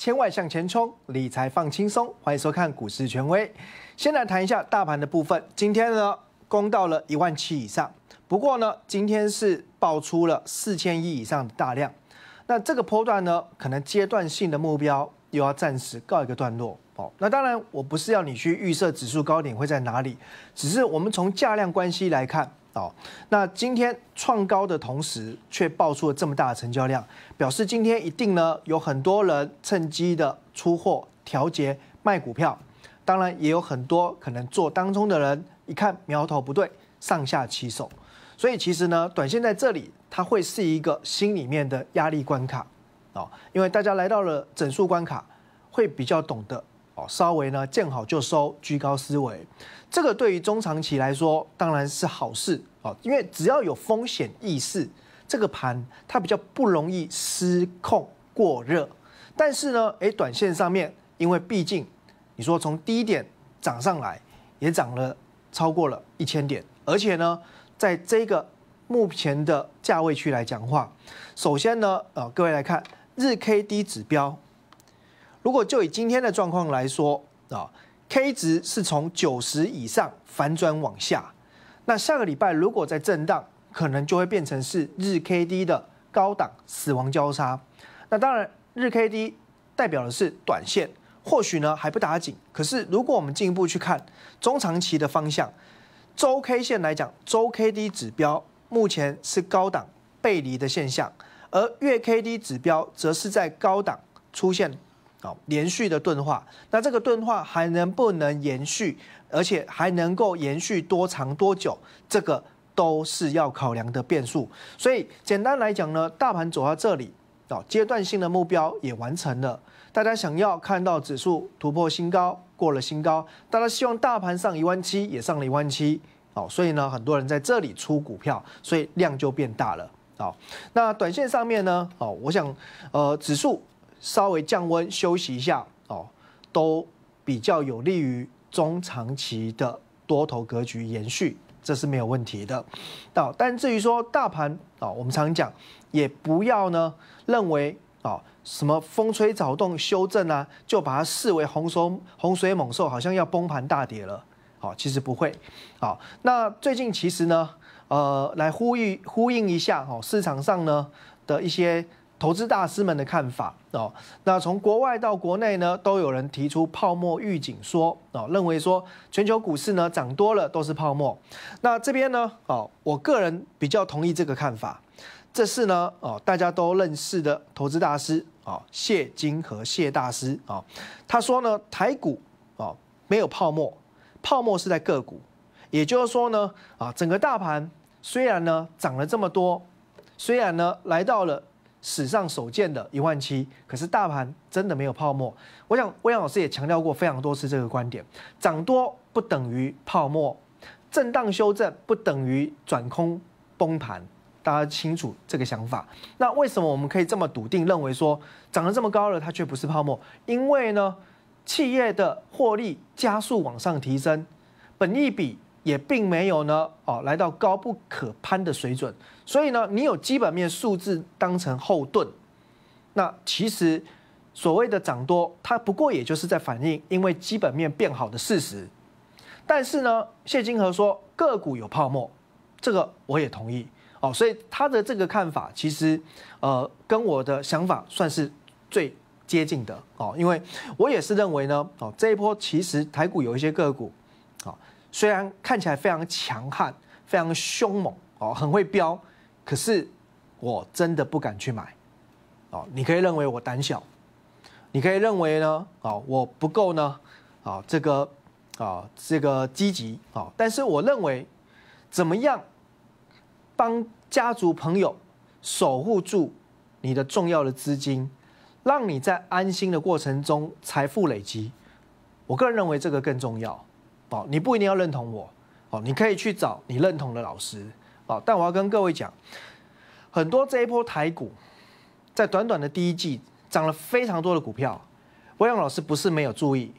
千万向前冲，理财放轻松，欢迎收看股市权威。先来谈一下大盘的部分，今天呢攻到了一万七以上，不过呢今天是爆出了四千亿以上的大量，那这个波段呢可能阶段性的目标又要暂时告一个段落。好，那当然我不是要你去预设指数高点会在哪里，只是我们从价量关系来看。哦，那今天创高的同时，却爆出了这么大的成交量，表示今天一定呢有很多人趁机的出货调节卖股票，当然也有很多可能做当中的人一看苗头不对，上下其手，所以其实呢，短线在这里它会是一个心里面的压力关卡，哦，因为大家来到了整数关卡，会比较懂得。稍微呢，见好就收，居高思维，这个对于中长期来说当然是好事哦，因为只要有风险意识，这个盘它比较不容易失控过热。但是呢，哎，短线上面，因为毕竟你说从低点涨上来，也涨了超过了一千点，而且呢，在这个目前的价位区来讲话，首先呢，呃，各位来看日 K D 指标。如果就以今天的状况来说啊，K 值是从九十以上反转往下，那下个礼拜如果在震荡，可能就会变成是日 K D 的高档死亡交叉。那当然，日 K D 代表的是短线，或许呢还不打紧。可是如果我们进一步去看中长期的方向，周 K 线来讲，周 K D 指标目前是高档背离的现象，而月 K D 指标则是在高档出现。哦，连续的钝化，那这个钝化还能不能延续，而且还能够延续多长多久，这个都是要考量的变数。所以简单来讲呢，大盘走到这里，哦，阶段性的目标也完成了。大家想要看到指数突破新高，过了新高，大家希望大盘上一万七也上了一万七，哦，所以呢，很多人在这里出股票，所以量就变大了。哦，那短线上面呢，哦，我想，呃，指数。稍微降温休息一下哦，都比较有利于中长期的多头格局延续，这是没有问题的。但至于说大盘啊，我们常讲，也不要呢认为啊什么风吹草动修正啊，就把它视为洪水洪水猛兽，好像要崩盘大跌了。好，其实不会。好，那最近其实呢，呃，来呼吁呼应一下哦，市场上呢的一些。投资大师们的看法哦。那从国外到国内呢，都有人提出泡沫预警说哦，认为说全球股市呢涨多了都是泡沫。那这边呢哦，我个人比较同意这个看法。这是呢哦，大家都认识的投资大师啊，谢金和谢大师啊，他说呢台股啊没有泡沫，泡沫是在个股。也就是说呢啊，整个大盘虽然呢涨了这么多，虽然呢来到了。史上首见的一万七，可是大盘真的没有泡沫。我想魏阳老师也强调过非常多次这个观点：涨多不等于泡沫，震荡修正不等于转空崩盘。大家清楚这个想法。那为什么我们可以这么笃定认为说涨得这么高了，它却不是泡沫？因为呢，企业的获利加速往上提升，本益比。也并没有呢，哦，来到高不可攀的水准，所以呢，你有基本面数字当成后盾，那其实所谓的涨多，它不过也就是在反映因为基本面变好的事实。但是呢，谢金河说个股有泡沫，这个我也同意哦，所以他的这个看法其实，呃，跟我的想法算是最接近的哦，因为我也是认为呢，哦，这一波其实台股有一些个股，啊。虽然看起来非常强悍、非常凶猛哦，很会飙，可是我真的不敢去买哦。你可以认为我胆小，你可以认为呢，哦，我不够呢，啊，这个啊，这个积极啊，但是我认为，怎么样帮家族朋友守护住你的重要的资金，让你在安心的过程中财富累积，我个人认为这个更重要。哦，你不一定要认同我，哦，你可以去找你认同的老师，哦，但我要跟各位讲，很多这一波台股，在短短的第一季涨了非常多的股票，欧阳老师不是没有注意，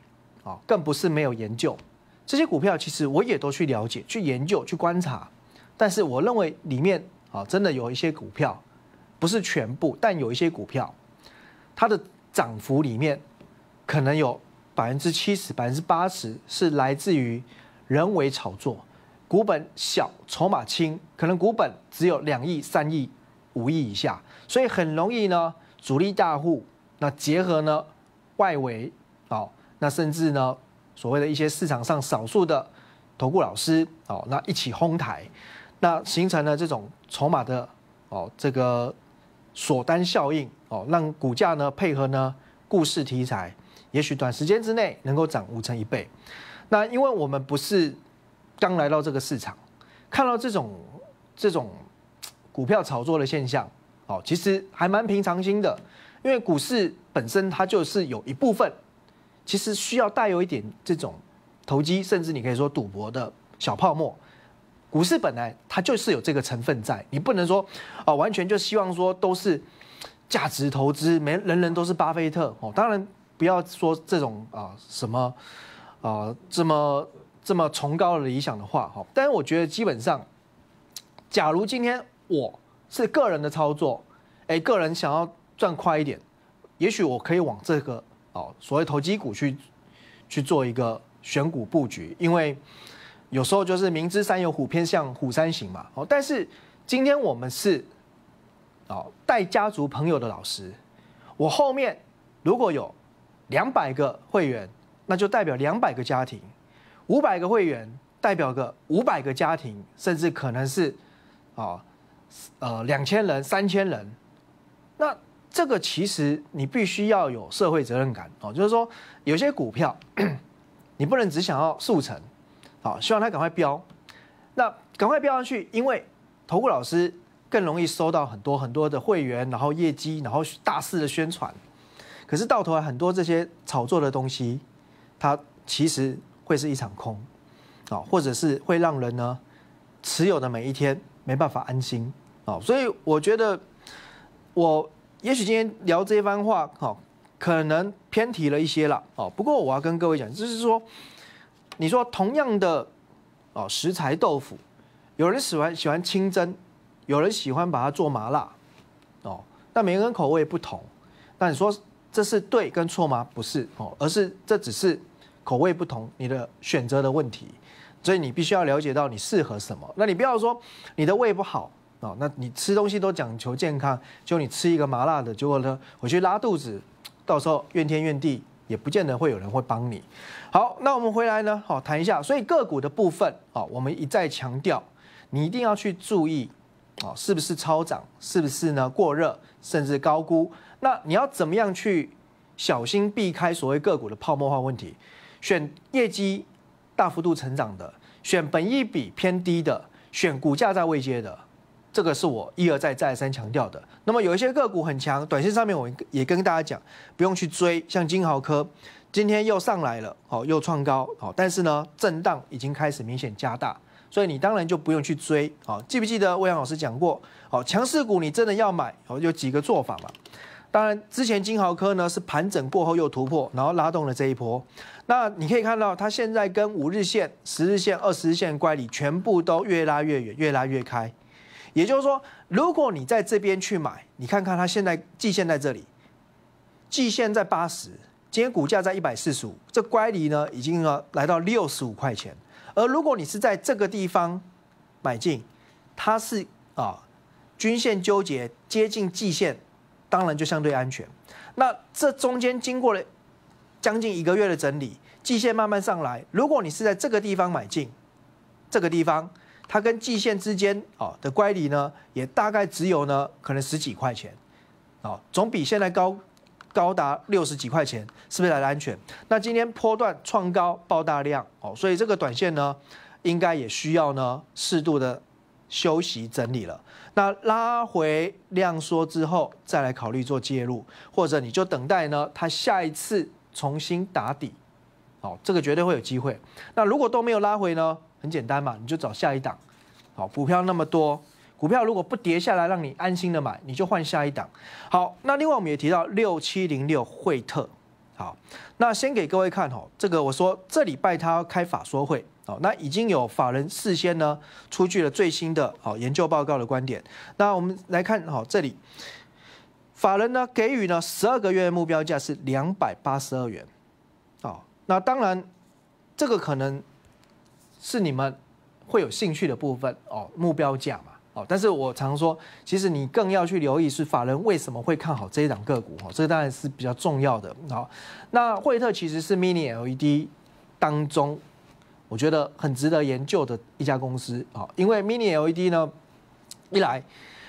哦，更不是没有研究这些股票，其实我也都去了解、去研究、去观察，但是我认为里面，哦，真的有一些股票，不是全部，但有一些股票，它的涨幅里面可能有。百分之七十、百分之八十是来自于人为炒作，股本小、筹码轻，可能股本只有两亿、三亿、五亿以下，所以很容易呢，主力大户那结合呢外围，哦，那甚至呢所谓的一些市场上少数的投顾老师，哦，那一起哄抬，那形成了这种筹码的哦这个锁单效应，哦，让股价呢配合呢故事题材。也许短时间之内能够涨五成一倍，那因为我们不是刚来到这个市场，看到这种这种股票炒作的现象，哦，其实还蛮平常心的，因为股市本身它就是有一部分，其实需要带有一点这种投机，甚至你可以说赌博的小泡沫。股市本来它就是有这个成分在，你不能说啊，完全就希望说都是价值投资，没人人都是巴菲特哦，当然。不要说这种啊什么啊这么这么崇高的理想的话哈，但是我觉得基本上，假如今天我是个人的操作，哎，个人想要赚快一点，也许我可以往这个哦所谓投机股去去做一个选股布局，因为有时候就是明知山有虎偏向虎山行嘛哦。但是今天我们是哦带家族朋友的老师，我后面如果有。两百个会员，那就代表两百个家庭；五百个会员代表个五百个家庭，甚至可能是，啊，呃，两千人、三千人。那这个其实你必须要有社会责任感哦，就是说，有些股票你不能只想要速成，好，希望它赶快飙，那赶快飙上去，因为投顾老师更容易收到很多很多的会员，然后业绩，然后大肆的宣传。可是到头来，很多这些炒作的东西，它其实会是一场空，啊，或者是会让人呢持有的每一天没办法安心，啊，所以我觉得我也许今天聊这番话，哈，可能偏题了一些了，哦。不过我要跟各位讲，就是说，你说同样的，哦食材豆腐，有人喜欢喜欢清蒸，有人喜欢把它做麻辣，哦，那每个人口味不同，那你说。这是对跟错吗？不是哦，而是这只是口味不同，你的选择的问题，所以你必须要了解到你适合什么。那你不要说你的胃不好哦，那你吃东西都讲求健康，就你吃一个麻辣的，结果呢，我去拉肚子，到时候怨天怨地也不见得会有人会帮你。好，那我们回来呢，好谈一下，所以个股的部分啊，我们一再强调，你一定要去注意啊，是不是超涨，是不是呢过热，甚至高估。那你要怎么样去小心避开所谓个股的泡沫化问题？选业绩大幅度成长的，选本益比偏低的，选股价在未接的，这个是我一而再再三强调的。那么有一些个股很强，短线上面我也跟大家讲，不用去追。像金豪科今天又上来了，哦，又创高，哦，但是呢，震荡已经开始明显加大，所以你当然就不用去追。哦，记不记得魏阳老师讲过，哦，强势股你真的要买，哦，有几个做法嘛。当然，之前金豪科呢是盘整过后又突破，然后拉动了这一波。那你可以看到，它现在跟五日线、十日线、二十日线乖离全部都越拉越远，越拉越开。也就是说，如果你在这边去买，你看看它现在季线在这里，季线在八十，今天股价在一百四十五，这乖离呢已经呢来到六十五块钱。而如果你是在这个地方买进，它是啊均线纠结接近季线。当然就相对安全。那这中间经过了将近一个月的整理，季线慢慢上来。如果你是在这个地方买进，这个地方它跟季线之间啊的乖离呢，也大概只有呢可能十几块钱，哦，总比现在高高达六十几块钱，是不是来的安全？那今天波段创高爆大量哦，所以这个短线呢，应该也需要呢适度的。休息整理了，那拉回量缩之后，再来考虑做介入，或者你就等待呢？它下一次重新打底，好，这个绝对会有机会。那如果都没有拉回呢？很简单嘛，你就找下一档。好，股票那么多，股票如果不跌下来让你安心的买，你就换下一档。好，那另外我们也提到六七零六惠特，好，那先给各位看哦，这个我说这礼拜它要开法说会。哦，那已经有法人事先呢出具了最新的哦研究报告的观点。那我们来看好这里，法人呢给予呢十二个月目标价是两百八十二元。哦，那当然这个可能是你们会有兴趣的部分哦，目标价嘛。哦，但是我常说，其实你更要去留意是法人为什么会看好这一档个股。哦，这个当然是比较重要的。哦，那惠特其实是 mini LED 当中。我觉得很值得研究的一家公司啊，因为 Mini LED 呢，一来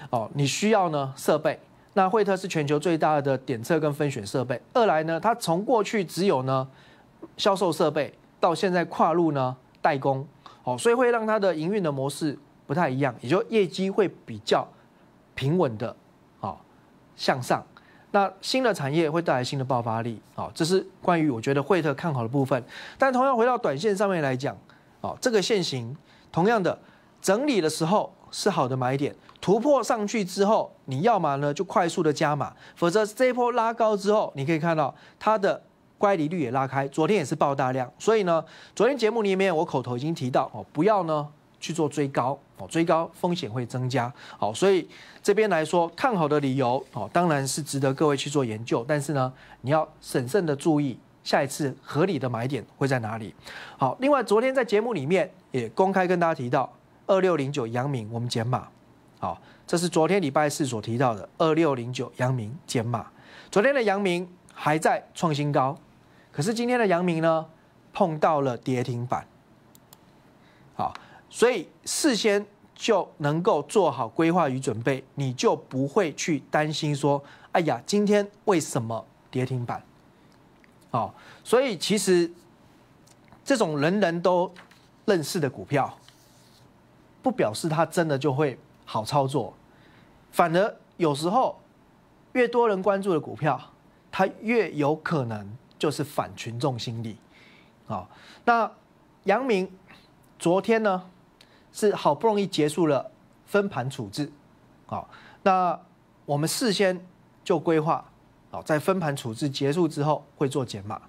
哦，你需要呢设备，那惠特是全球最大的点测跟分选设备；二来呢，它从过去只有呢销售设备，到现在跨入呢代工，哦，所以会让它的营运的模式不太一样，也就业绩会比较平稳的哦向上。那新的产业会带来新的爆发力，好，这是关于我觉得惠特看好的部分。但同样回到短线上面来讲，哦，这个线型同样的整理的时候是好的买点，突破上去之后，你要么呢就快速的加码，否则这波拉高之后，你可以看到它的乖离率也拉开，昨天也是爆大量，所以呢，昨天节目里面我口头已经提到哦，不要呢。去做追高哦，追高风险会增加哦，所以这边来说看好的理由哦，当然是值得各位去做研究，但是呢，你要审慎的注意下一次合理的买点会在哪里。好，另外昨天在节目里面也公开跟大家提到，二六零九阳明我们减码，好，这是昨天礼拜四所提到的二六零九阳明减码。昨天的阳明还在创新高，可是今天的阳明呢，碰到了跌停板，好。所以事先就能够做好规划与准备，你就不会去担心说：“哎呀，今天为什么跌停板？”哦，所以其实这种人人都认识的股票，不表示它真的就会好操作，反而有时候越多人关注的股票，它越有可能就是反群众心理。哦，那杨明昨天呢？是好不容易结束了分盘处置，好，那我们事先就规划，好，在分盘处置结束之后会做减码，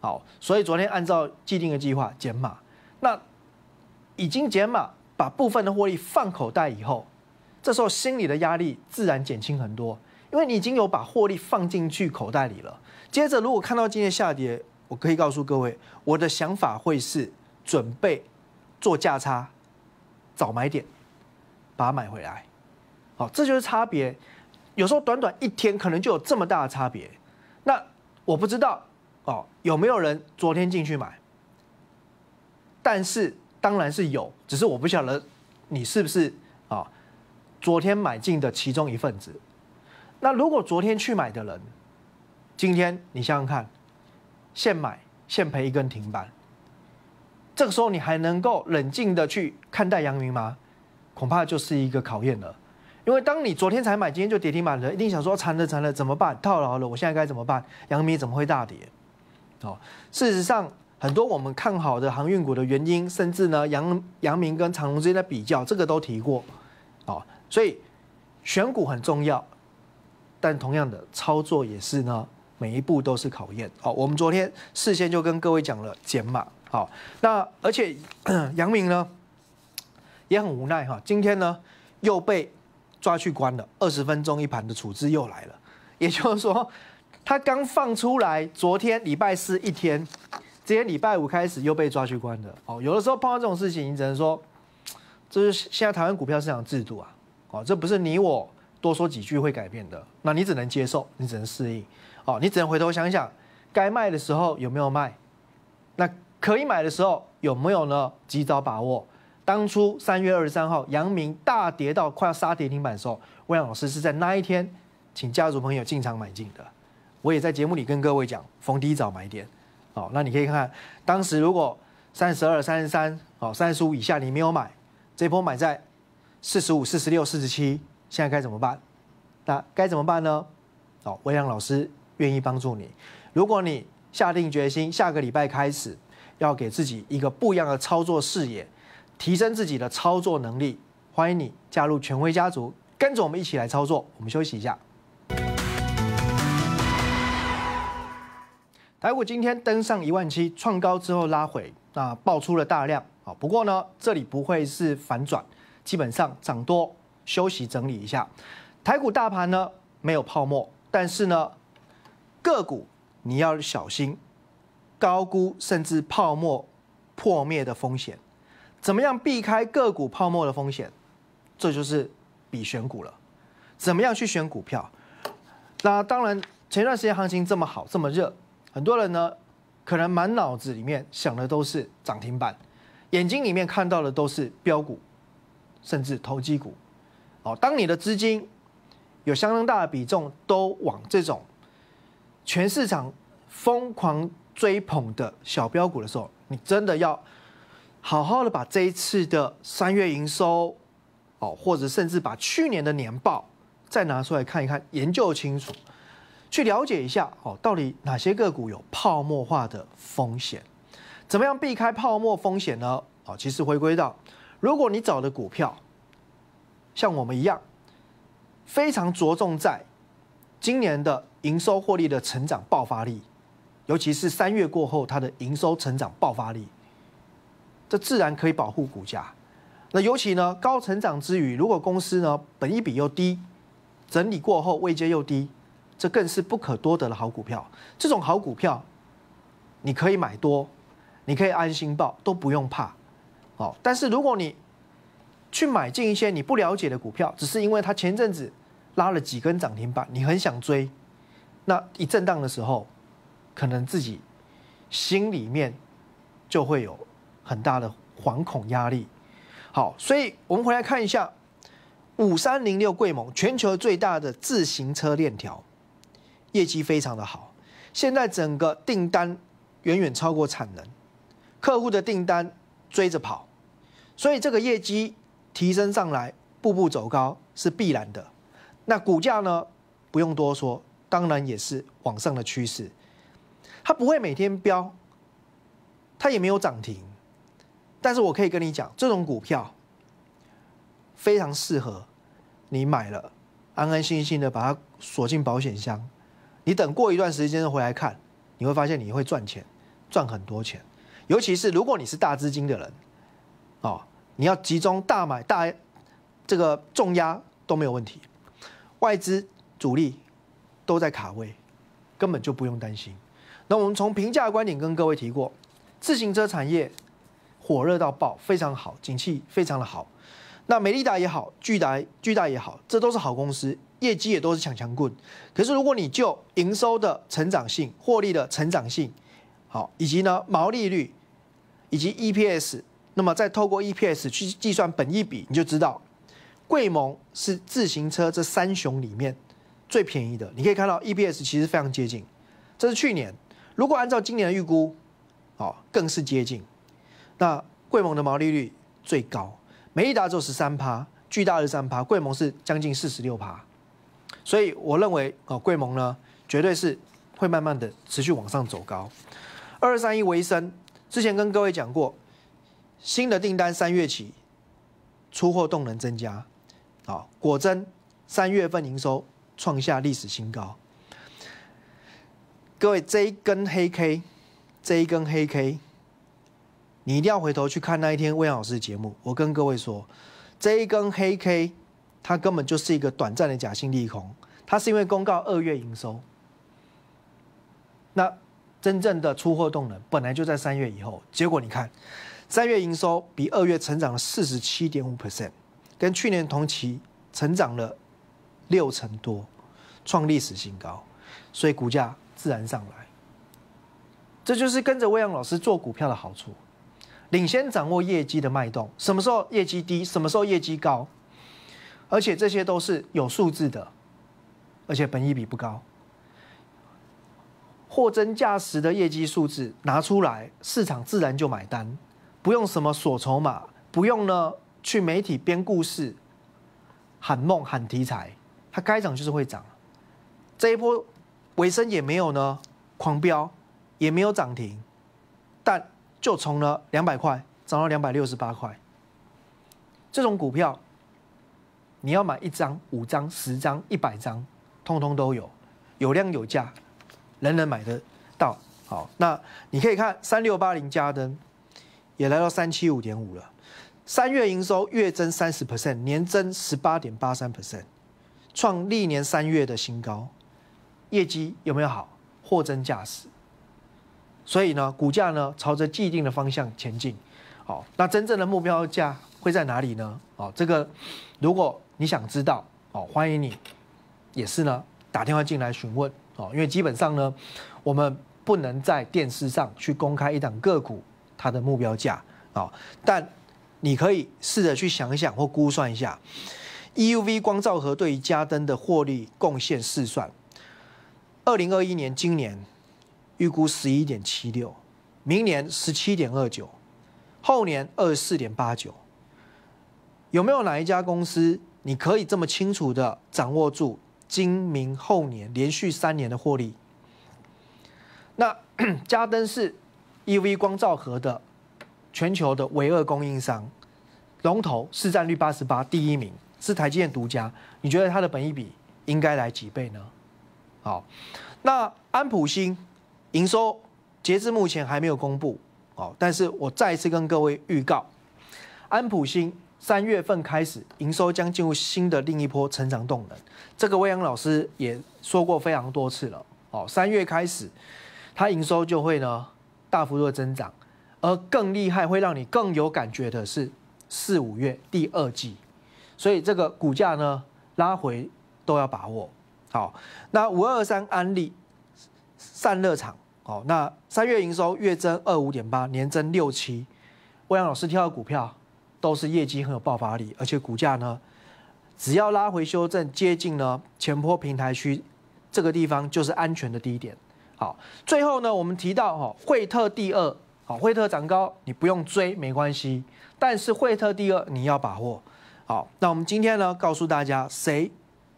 好，所以昨天按照既定的计划减码，那已经减码，把部分的获利放口袋以后，这时候心里的压力自然减轻很多，因为你已经有把获利放进去口袋里了。接着如果看到今天下跌，我可以告诉各位，我的想法会是准备做价差。少买点，把它买回来，好，这就是差别。有时候短短一天，可能就有这么大的差别。那我不知道哦，有没有人昨天进去买？但是当然是有，只是我不晓得你是不是啊，昨天买进的其中一份子。那如果昨天去买的人，今天你想想看，现买现赔一根停板。这个时候你还能够冷静的去看待阳明吗？恐怕就是一个考验了。因为当你昨天才买，今天就跌停板了，一定想说，残了残了怎么办？套牢了，我现在该怎么办？杨明怎么会大跌？哦，事实上，很多我们看好的航运股的原因，甚至呢，杨扬明跟长隆之间在比较，这个都提过。哦，所以选股很重要，但同样的操作也是呢，每一步都是考验。哦，我们昨天事先就跟各位讲了减码。好，那而且杨明呢，也很无奈哈。今天呢又被抓去关了二十分钟一盘的处置又来了，也就是说他刚放出来，昨天礼拜四一天，今天礼拜五开始又被抓去关的。哦，有的时候碰到这种事情，你只能说这是现在台湾股票市场制度啊。哦，这不是你我多说几句会改变的，那你只能接受，你只能适应。哦，你只能回头想想该卖的时候有没有卖，那。可以买的时候有没有呢？及早把握。当初三月二十三号，阳明大跌到快要杀跌停板的时候，魏阳老师是在那一天请家族朋友进场买进的。我也在节目里跟各位讲，逢低早买点。好，那你可以看看当时如果三十二、三十三、好三十五以下你没有买，这波买在四十五、四十六、四十七，现在该怎么办？那该怎么办呢？好，魏阳老师愿意帮助你。如果你下定决心，下个礼拜开始。要给自己一个不一样的操作视野，提升自己的操作能力。欢迎你加入权威家族，跟着我们一起来操作。我们休息一下。台股今天登上一万七创高之后拉回，啊，爆出了大量啊。不过呢，这里不会是反转，基本上涨多休息整理一下。台股大盘呢没有泡沫，但是呢个股你要小心。高估甚至泡沫破灭的风险，怎么样避开个股泡沫的风险？这就是比选股了。怎么样去选股票？那当然，前段时间行情这么好这么热，很多人呢可能满脑子里面想的都是涨停板，眼睛里面看到的都是标股，甚至投机股。哦，当你的资金有相当大的比重都往这种全市场疯狂。追捧的小标股的时候，你真的要好好的把这一次的三月营收，哦，或者甚至把去年的年报再拿出来看一看，研究清楚，去了解一下哦，到底哪些个股有泡沫化的风险？怎么样避开泡沫风险呢？哦，其实回归到，如果你找的股票像我们一样，非常着重在今年的营收获利的成长爆发力。尤其是三月过后，它的营收成长爆发力，这自然可以保护股价。那尤其呢，高成长之余，如果公司呢，本益比又低，整理过后位阶又低，这更是不可多得的好股票。这种好股票，你可以买多，你可以安心报，都不用怕。好，但是如果你去买进一些你不了解的股票，只是因为它前阵子拉了几根涨停板，你很想追，那一震荡的时候，可能自己心里面就会有很大的惶恐压力。好，所以我们回来看一下五三零六贵盟，全球最大的自行车链条，业绩非常的好。现在整个订单远远超过产能，客户的订单追着跑，所以这个业绩提升上来，步步走高是必然的。那股价呢，不用多说，当然也是往上的趋势。它不会每天飙，它也没有涨停，但是我可以跟你讲，这种股票非常适合你买了，安安心心的把它锁进保险箱。你等过一段时间回来看，你会发现你会赚钱，赚很多钱。尤其是如果你是大资金的人，哦，你要集中大买大这个重压都没有问题，外资主力都在卡位，根本就不用担心。那我们从评价观点跟各位提过，自行车产业火热到爆，非常好，景气非常的好。那美利达也好，巨大巨大也好，这都是好公司，业绩也都是强强棍。可是如果你就营收的成长性、获利的成长性，好以及呢毛利率以及 EPS，那么再透过 EPS 去计算本益比，你就知道，贵盟是自行车这三雄里面最便宜的。你可以看到 EPS 其实非常接近，这是去年。如果按照今年的预估，哦，更是接近。那贵盟的毛利率最高，美利达只有十三趴，巨大二十三趴，贵盟是将近四十六趴。所以我认为哦，贵盟呢，绝对是会慢慢的持续往上走高。二三一维生之前跟各位讲过，新的订单三月起出货动能增加，哦，果真三月份营收创下历史新高。各位，这一根黑 K，这一根黑 K，你一定要回头去看那一天魏阳老师的节目。我跟各位说，这一根黑 K，它根本就是一个短暂的假性利空，它是因为公告二月营收。那真正的出货动能本来就在三月以后，结果你看，三月营收比二月成长了四十七点五 percent，跟去年同期成长了六成多，创历史新高，所以股价。自然上来，这就是跟着魏阳老师做股票的好处，领先掌握业绩的脉动，什么时候业绩低，什么时候业绩高，而且这些都是有数字的，而且本益比不高，货真价实的业绩数字拿出来，市场自然就买单，不用什么锁筹码，不用呢去媒体编故事，喊梦喊题材，它该涨就是会涨，这一波。尾声也没有呢，狂飙，也没有涨停，但就从了两百块涨到两百六十八块。这种股票，你要买一张、五张、十张、一百张，通通都有，有量有价，人人买得到。好，那你可以看三六八零加登，也来到三七五点五了。三月营收月增三十 percent，年增十八点八三 percent，创历年三月的新高。业绩有没有好？货真价实，所以呢，股价呢朝着既定的方向前进。好，那真正的目标价会在哪里呢？哦，这个如果你想知道，哦，欢迎你也是呢，打电话进来询问。哦，因为基本上呢，我们不能在电视上去公开一档个股它的目标价。哦，但你可以试着去想想或估算一下，EUV 光照盒对于加登的获利贡献试算。二零二一年，今年预估十一点七六，明年十七点二九，后年二十四点八九，有没有哪一家公司你可以这么清楚的掌握住今明后年连续三年的获利？那 嘉登是 E V 光照盒的全球的唯二供应商，龙头市占率八十八，第一名是台积电独家，你觉得它的本益比应该来几倍呢？好，那安普新营收截至目前还没有公布哦，但是我再次跟各位预告，安普新三月份开始营收将进入新的另一波成长动能。这个魏阳老师也说过非常多次了，哦，三月开始它营收就会呢大幅的增长，而更厉害会让你更有感觉的是四五月第二季，所以这个股价呢拉回都要把握。好，那五二三安利散热厂，好，那三月营收月增二五点八，年增六七。欧阳老师挑的股票，都是业绩很有爆发力，而且股价呢，只要拉回修正接近呢前坡平台区，这个地方就是安全的低点。好，最后呢，我们提到哈惠特第二，好，惠特涨高你不用追没关系，但是惠特第二你要把握。好，那我们今天呢，告诉大家谁。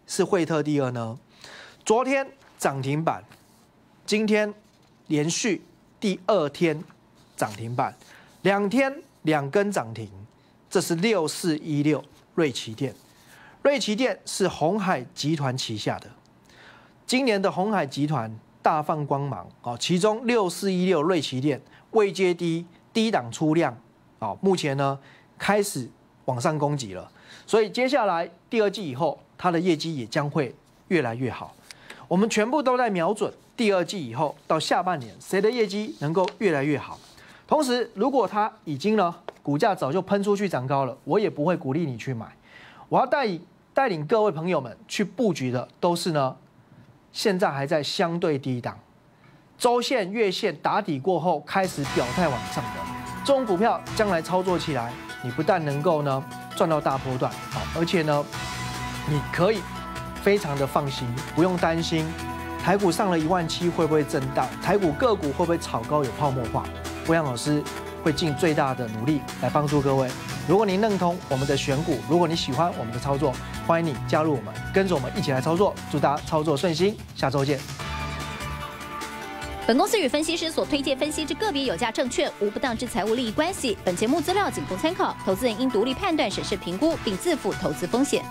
是惠特第二呢，昨天涨停板，今天连续第二天涨停板，两天两根涨停，这是六四一六瑞奇电，瑞奇电是红海集团旗下的，今年的红海集团大放光芒哦，其中六四一六瑞奇电未接低低档出量哦，目前呢开始往上攻击了，所以接下来第二季以后。它的业绩也将会越来越好。我们全部都在瞄准第二季以后到下半年，谁的业绩能够越来越好。同时，如果它已经呢，股价早就喷出去涨高了，我也不会鼓励你去买。我要带带领各位朋友们去布局的，都是呢，现在还在相对低档，周线、月线打底过后开始表态往上的这种股票，将来操作起来，你不但能够呢赚到大波段啊，而且呢。你可以非常的放心，不用担心台股上了一万七会不会震荡，台股个股会不会炒高有泡沫化。欧阳老师会尽最大的努力来帮助各位。如果您认同我们的选股，如果你喜欢我们的操作，欢迎你加入我们，跟着我们一起来操作。祝大家操作顺心，下周见。本公司与分析师所推荐分析之个别有价证券无不当之财务利益关系。本节目资料仅供参考，投资人应独立判断、审视、评估，并自负投资风险。